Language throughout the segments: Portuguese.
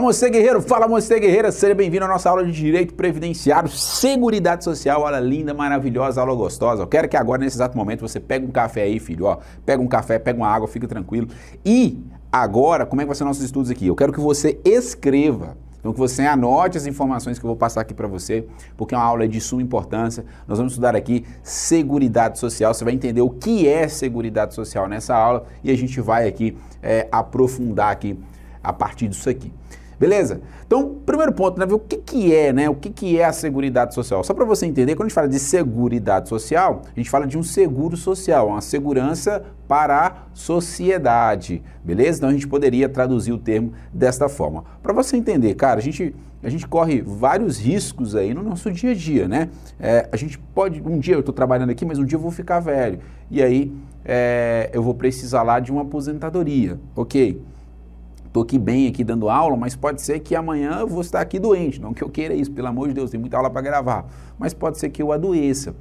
Fala você guerreiro, fala você guerreira, seja bem-vindo à nossa aula de Direito Previdenciário, Seguridade Social, aula linda, maravilhosa, aula gostosa. Eu quero que agora, nesse exato momento, você pegue um café aí, filho, ó, pega um café, pega uma água, fica tranquilo. E agora, como é que vai ser nossos estudos aqui? Eu quero que você escreva então que você anote as informações que eu vou passar aqui para você, porque é uma aula de suma importância. Nós vamos estudar aqui Seguridade Social, você vai entender o que é Seguridade Social nessa aula e a gente vai aqui é, aprofundar aqui a partir disso aqui. Beleza? Então, primeiro ponto, né, o que, que é, né? O que, que é a Seguridade Social? Só para você entender, quando a gente fala de Seguridade Social, a gente fala de um seguro social, uma segurança para a sociedade, beleza? Então a gente poderia traduzir o termo desta forma. Para você entender, cara, a gente, a gente corre vários riscos aí no nosso dia a dia, né? É, a gente pode, um dia eu estou trabalhando aqui, mas um dia eu vou ficar velho e aí é, eu vou precisar lá de uma aposentadoria, ok? estou aqui bem, aqui dando aula, mas pode ser que amanhã eu vou estar aqui doente. Não que eu queira isso, pelo amor de Deus, tem muita aula para gravar. Mas pode ser que eu adoeça.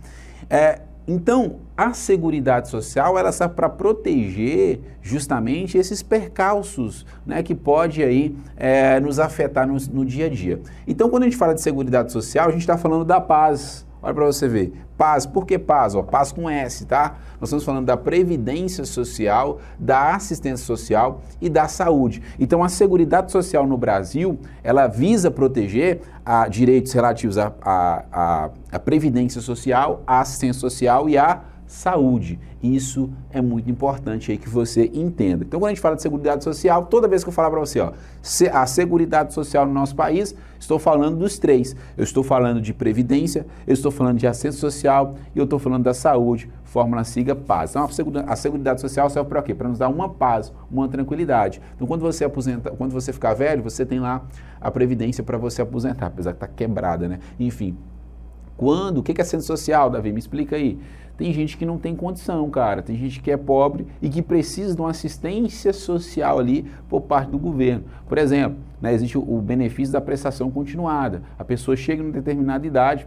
É, então, a Seguridade Social, ela serve para proteger justamente esses percalços né, que pode aí é, nos afetar no, no dia a dia. Então, quando a gente fala de Seguridade Social, a gente está falando da paz, Olha para você ver. Paz, por que paz? Ó, paz com S, tá? Nós estamos falando da previdência social, da assistência social e da saúde. Então, a Seguridade Social no Brasil, ela visa proteger a direitos relativos à a, a, a, previdência social, à assistência social e à saúde. isso é muito importante aí que você entenda. Então, quando a gente fala de Seguridade Social, toda vez que eu falar para você, ó, a Seguridade Social no nosso país, estou falando dos três. Eu estou falando de Previdência, eu estou falando de Assistência Social e eu estou falando da saúde, fórmula siga paz. Então, a Seguridade Social serve para quê? Para nos dar uma paz, uma tranquilidade. Então, quando você aposenta, quando você ficar velho, você tem lá a Previdência para você aposentar, apesar que está quebrada, né? Enfim, quando? O que é assistência social, Davi? Me explica aí. Tem gente que não tem condição, cara. Tem gente que é pobre e que precisa de uma assistência social ali por parte do governo. Por exemplo, né, existe o benefício da prestação continuada. A pessoa chega em determinada idade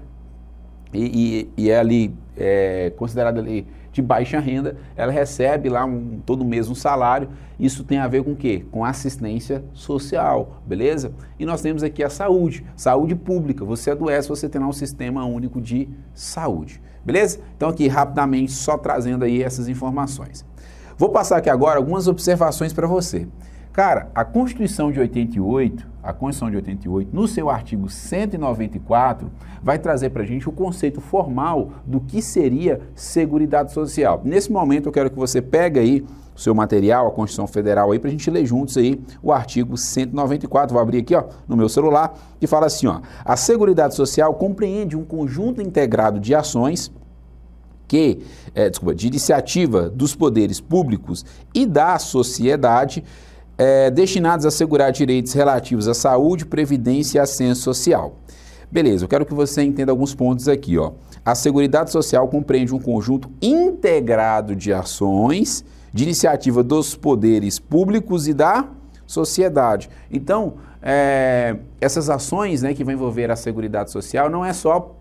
e, e, e é ali é, considerada ali de baixa renda, ela recebe lá um, todo mês um salário. Isso tem a ver com o quê? Com assistência social, beleza? E nós temos aqui a saúde, saúde pública. Você adoece, você lá um sistema único de saúde, beleza? Então aqui rapidamente só trazendo aí essas informações. Vou passar aqui agora algumas observações para você. Cara, a Constituição de 88, a Constituição de 88, no seu artigo 194, vai trazer para a gente o conceito formal do que seria Seguridade Social. Nesse momento, eu quero que você pegue aí o seu material, a Constituição Federal aí, para a gente ler juntos aí o artigo 194. Vou abrir aqui, ó, no meu celular, que fala assim, ó, a Seguridade Social compreende um conjunto integrado de ações que, é, desculpa, de iniciativa dos poderes públicos e da sociedade é, destinados a assegurar direitos relativos à saúde, previdência e ascenso social. Beleza, eu quero que você entenda alguns pontos aqui. Ó. A Seguridade Social compreende um conjunto integrado de ações, de iniciativa dos poderes públicos e da sociedade. Então, é, essas ações né, que vão envolver a Seguridade Social não é só,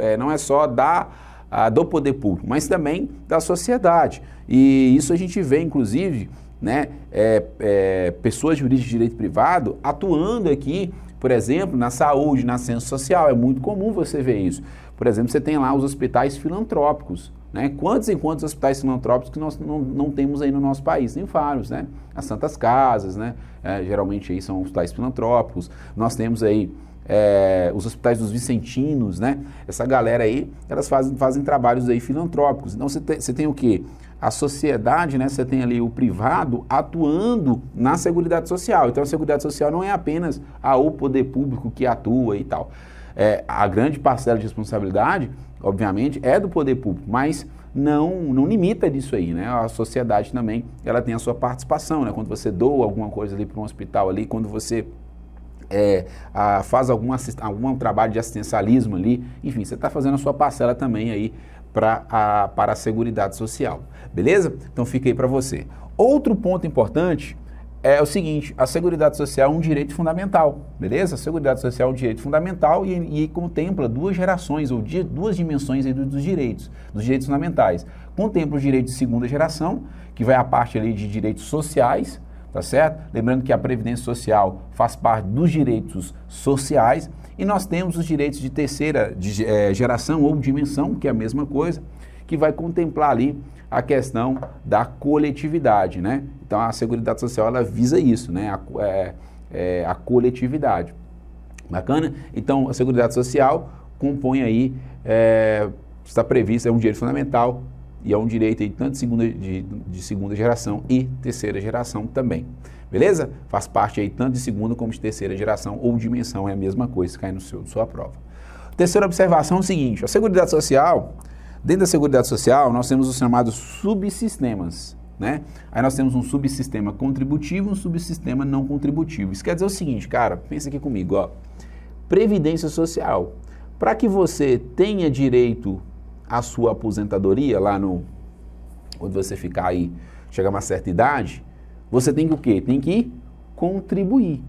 é, não é só da, a, do poder público, mas também da sociedade. E isso a gente vê, inclusive, né, é, é, pessoas jurídicas de direito privado atuando aqui, por exemplo, na saúde, na ciência social. É muito comum você ver isso. Por exemplo, você tem lá os hospitais filantrópicos. Né? Quantos e quantos hospitais filantrópicos que nós não, não temos aí no nosso país? Tem vários, né? As Santas Casas, né? É, geralmente aí são hospitais filantrópicos. Nós temos aí é, os hospitais dos Vicentinos, né? Essa galera aí, elas fazem, fazem trabalhos aí filantrópicos. Então você tem, você tem o quê? a sociedade, né, você tem ali o privado atuando na Seguridade Social. Então a Seguridade Social não é apenas a, ah, o poder público que atua e tal. É, a grande parcela de responsabilidade, obviamente, é do poder público, mas não, não limita disso aí, né? A sociedade também, ela tem a sua participação, né? Quando você doa alguma coisa ali para um hospital ali, quando você é, a, faz algum, assist, algum trabalho de assistencialismo ali, enfim, você está fazendo a sua parcela também aí para a, para a Seguridade Social. Beleza? Então fica aí para você. Outro ponto importante é o seguinte, a Seguridade Social é um direito fundamental, beleza? A Seguridade Social é um direito fundamental e, e contempla duas gerações, ou duas dimensões dos direitos, dos direitos fundamentais. Contempla o direito de segunda geração, que vai a parte ali de direitos sociais, tá certo? Lembrando que a Previdência Social faz parte dos direitos sociais, e nós temos os direitos de terceira de, é, geração ou dimensão, que é a mesma coisa, que vai contemplar ali a questão da coletividade, né? Então a Seguridade Social ela visa isso, né? A, é, é, a coletividade. Bacana? Então a Seguridade Social compõe aí, é, está prevista, é um direito fundamental e é um direito aí, tanto de segunda, de, de segunda geração e terceira geração também. Beleza? Faz parte aí tanto de segunda como de terceira geração ou dimensão, é a mesma coisa, cai no seu, sua prova. Terceira observação é o seguinte, a Seguridade Social, dentro da Seguridade Social, nós temos os chamados subsistemas, né? Aí nós temos um subsistema contributivo e um subsistema não contributivo. Isso quer dizer o seguinte, cara, pensa aqui comigo, ó. Previdência Social. Para que você tenha direito à sua aposentadoria lá no quando você ficar aí, chegar a uma certa idade, você tem que o quê? Tem que contribuir.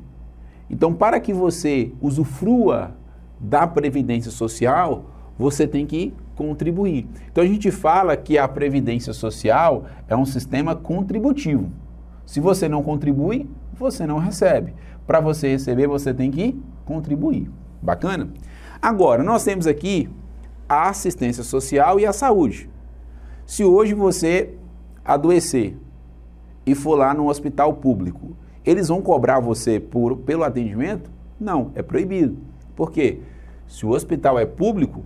Então, para que você usufrua da previdência social, você tem que contribuir. Então a gente fala que a previdência social é um sistema contributivo. Se você não contribui, você não recebe. Para você receber, você tem que contribuir. Bacana? Agora, nós temos aqui a assistência social e a saúde. Se hoje você adoecer, e for lá no hospital público, eles vão cobrar você por, pelo atendimento? Não, é proibido. Por quê? Se o hospital é público,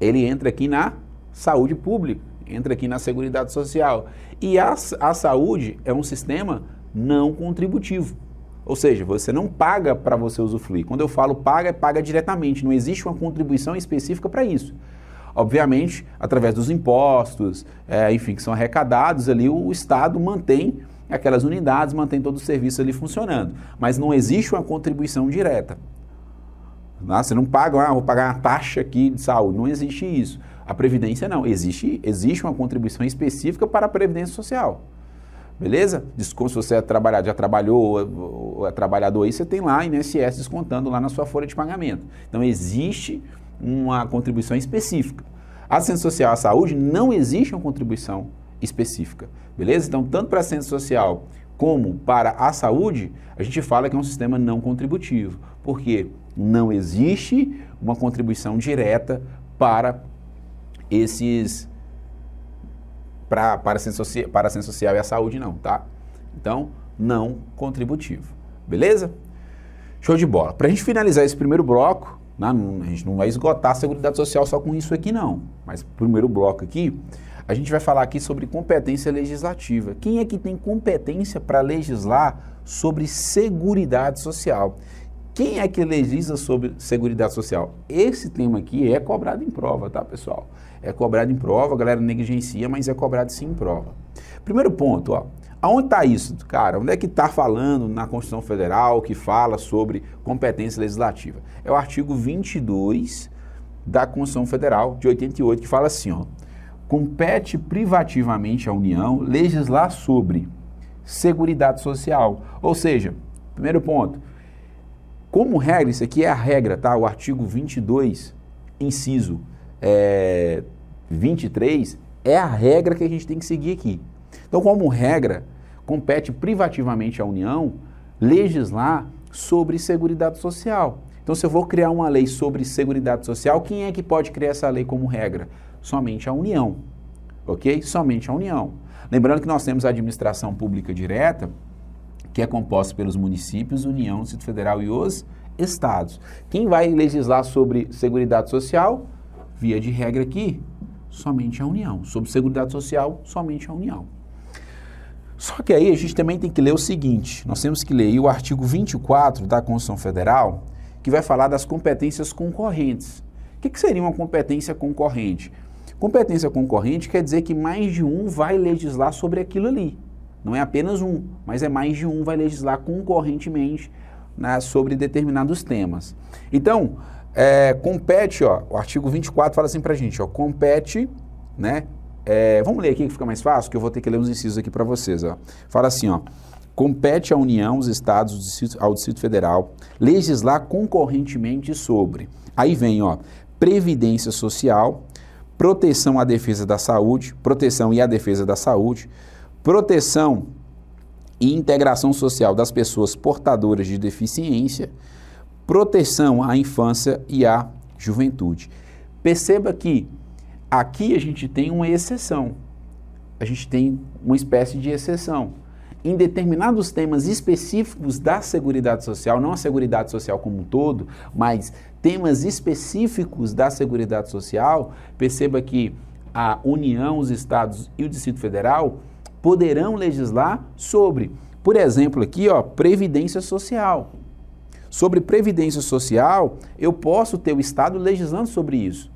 ele entra aqui na saúde pública, entra aqui na Seguridade Social. E a, a saúde é um sistema não contributivo. Ou seja, você não paga para você usufruir. Quando eu falo paga, é paga diretamente. Não existe uma contribuição específica para isso. Obviamente, através dos impostos, é, enfim, que são arrecadados ali, o Estado mantém aquelas unidades, mantém todo o serviço ali funcionando. Mas não existe uma contribuição direta. Tá? você não paga, ah, vou pagar uma taxa aqui de saúde. Não existe isso. A Previdência não. Existe, existe uma contribuição específica para a Previdência Social. Beleza? Desconto, se você é já trabalhou ou é trabalhador aí, você tem lá INSS descontando lá na sua folha de pagamento. Então existe uma contribuição específica. Assistência social à saúde não existe uma contribuição específica, beleza? Então, tanto para a assistência social como para a saúde, a gente fala que é um sistema não contributivo, porque não existe uma contribuição direta para esses para, para, a para a ciência social e a saúde não, tá? Então, não contributivo. Beleza? Show de bola. Para a gente finalizar esse primeiro bloco, não, a gente não vai esgotar a Seguridade Social só com isso aqui, não. Mas primeiro bloco aqui, a gente vai falar aqui sobre competência legislativa. Quem é que tem competência para legislar sobre Seguridade Social? Quem é que legisla sobre Seguridade Social? Esse tema aqui é cobrado em prova, tá, pessoal? É cobrado em prova, a galera negligencia, mas é cobrado sim em prova. Primeiro ponto, ó. Aonde está isso, cara? Onde é que está falando na Constituição Federal que fala sobre competência legislativa? É o artigo 22 da Constituição Federal de 88 que fala assim, ó: compete privativamente à União legislar sobre seguridade social. Ou seja, primeiro ponto, como regra, isso aqui é a regra, tá? O artigo 22, inciso é, 23, é a regra que a gente tem que seguir aqui. Então, como regra, compete privativamente à União legislar sobre Seguridade Social. Então, se eu vou criar uma lei sobre Seguridade Social, quem é que pode criar essa lei como regra? Somente a União, ok? Somente a União. Lembrando que nós temos a administração pública direta, que é composta pelos municípios, União, Distrito Federal e os estados. Quem vai legislar sobre Seguridade Social? Via de regra aqui, somente a União. Sobre Seguridade Social, somente a União. Só que aí a gente também tem que ler o seguinte: nós temos que ler o artigo 24 da Constituição Federal, que vai falar das competências concorrentes. O que, que seria uma competência concorrente? Competência concorrente quer dizer que mais de um vai legislar sobre aquilo ali. Não é apenas um, mas é mais de um vai legislar concorrentemente né, sobre determinados temas. Então, é, compete, ó, o artigo 24 fala assim pra gente, ó, compete, né, é, vamos ler aqui que fica mais fácil, que eu vou ter que ler uns incisos aqui para vocês. Ó. Fala assim, ó. Compete à União, os estados, ao Distrito, ao Distrito Federal, legislar concorrentemente sobre. Aí vem, ó, previdência social, proteção à defesa da saúde, proteção e à defesa da saúde, proteção e integração social das pessoas portadoras de deficiência, proteção à infância e à juventude. Perceba que Aqui a gente tem uma exceção. A gente tem uma espécie de exceção. Em determinados temas específicos da Seguridade Social, não a Seguridade Social como um todo, mas temas específicos da Seguridade Social, perceba que a União, os estados e o Distrito Federal poderão legislar sobre, por exemplo, aqui, ó, previdência social. Sobre previdência social, eu posso ter o estado legislando sobre isso.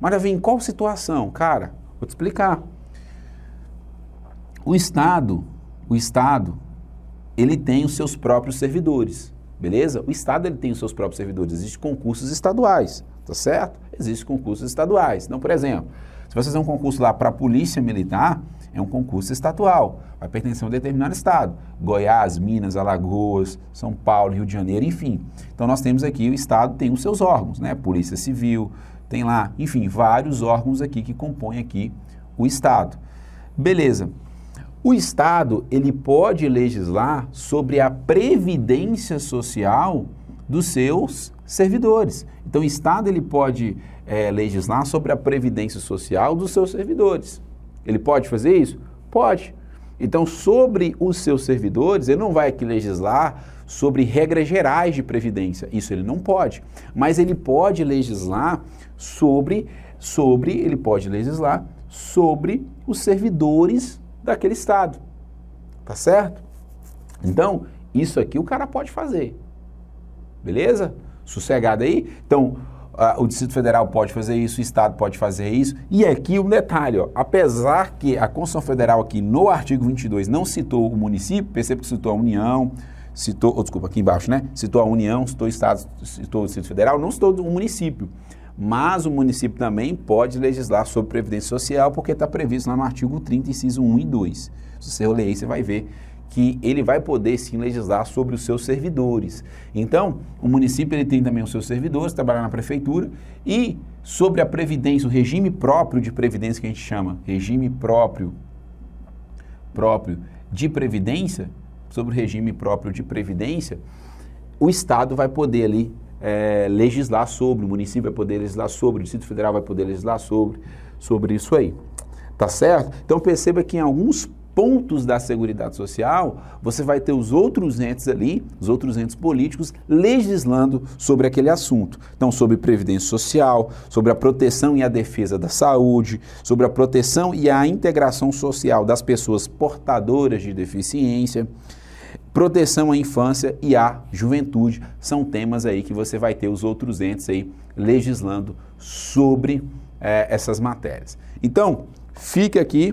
Maravilha, em qual situação? Cara, vou te explicar. O Estado, o Estado, ele tem os seus próprios servidores, beleza? O Estado ele tem os seus próprios servidores, existem concursos estaduais, tá certo? Existem concursos estaduais. Então, por exemplo, se você fizer um concurso lá para a Polícia Militar, é um concurso estadual, vai pertencer a um determinado estado. Goiás, Minas, Alagoas, São Paulo, Rio de Janeiro, enfim. Então nós temos aqui, o estado tem os seus órgãos, né? Polícia Civil, tem lá, enfim, vários órgãos aqui que compõem aqui o Estado. Beleza. O Estado, ele pode legislar sobre a previdência social dos seus servidores. Então, o Estado, ele pode é, legislar sobre a previdência social dos seus servidores. Ele pode fazer isso? Pode. Então, sobre os seus servidores, ele não vai aqui legislar sobre regras gerais de previdência. Isso ele não pode. Mas ele pode legislar sobre sobre ele pode legislar sobre os servidores daquele estado. Tá certo? Então, isso aqui o cara pode fazer. Beleza? Sossegado aí? Então, o Distrito Federal pode fazer isso, o Estado pode fazer isso. E aqui um detalhe, ó, apesar que a Constituição Federal aqui no artigo 22 não citou o município, perceba que citou a União, citou, oh, desculpa, aqui embaixo, né? Citou a União, citou o Estado, citou o Distrito Federal, não citou o município. Mas o município também pode legislar sobre Previdência Social, porque está previsto lá no artigo 30, inciso 1 e 2. Se você ler aí, você vai ver que ele vai poder sim legislar sobre os seus servidores. Então, o município ele tem também os seus servidores, trabalhar na prefeitura e sobre a previdência, o regime próprio de previdência que a gente chama, regime próprio próprio de previdência, sobre o regime próprio de previdência, o estado vai poder ali é, legislar sobre, o município vai poder legislar sobre, o Distrito Federal vai poder legislar sobre, sobre isso aí. Tá certo? Então perceba que em alguns pontos da Seguridade Social, você vai ter os outros entes ali, os outros entes políticos, legislando sobre aquele assunto. Então, sobre previdência social, sobre a proteção e a defesa da saúde, sobre a proteção e a integração social das pessoas portadoras de deficiência proteção à infância e à juventude. São temas aí que você vai ter os outros entes aí legislando sobre é, essas matérias. Então, fica aqui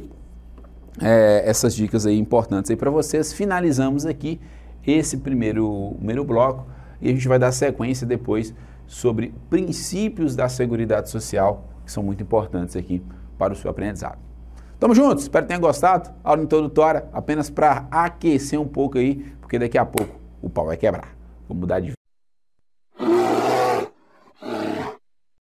é, essas dicas aí importantes aí para vocês. Finalizamos aqui esse primeiro, primeiro bloco e a gente vai dar sequência depois sobre princípios da Seguridade Social, que são muito importantes aqui para o seu aprendizado. Tamo junto, espero que tenha gostado. Aula introdutória apenas para aquecer um pouco aí, porque daqui a pouco o pau vai quebrar. Vou mudar de